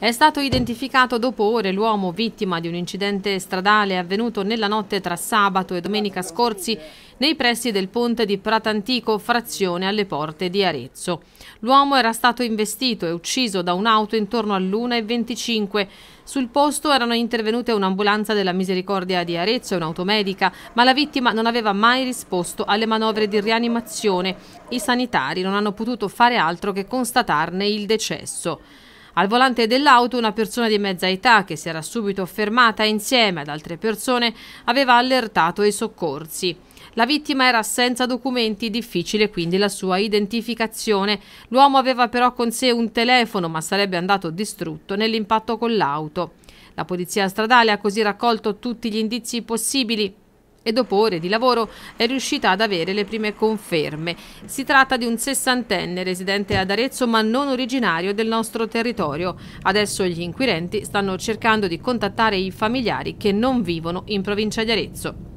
È stato identificato dopo ore l'uomo vittima di un incidente stradale avvenuto nella notte tra sabato e domenica scorsi nei pressi del ponte di Pratantico, frazione alle porte di Arezzo. L'uomo era stato investito e ucciso da un'auto intorno all'1.25. Sul posto erano intervenute un'ambulanza della Misericordia di Arezzo e un'automedica, ma la vittima non aveva mai risposto alle manovre di rianimazione. I sanitari non hanno potuto fare altro che constatarne il decesso. Al volante dell'auto una persona di mezza età che si era subito fermata insieme ad altre persone aveva allertato i soccorsi. La vittima era senza documenti, difficile quindi la sua identificazione. L'uomo aveva però con sé un telefono ma sarebbe andato distrutto nell'impatto con l'auto. La polizia stradale ha così raccolto tutti gli indizi possibili e dopo ore di lavoro è riuscita ad avere le prime conferme. Si tratta di un sessantenne residente ad Arezzo ma non originario del nostro territorio. Adesso gli inquirenti stanno cercando di contattare i familiari che non vivono in provincia di Arezzo.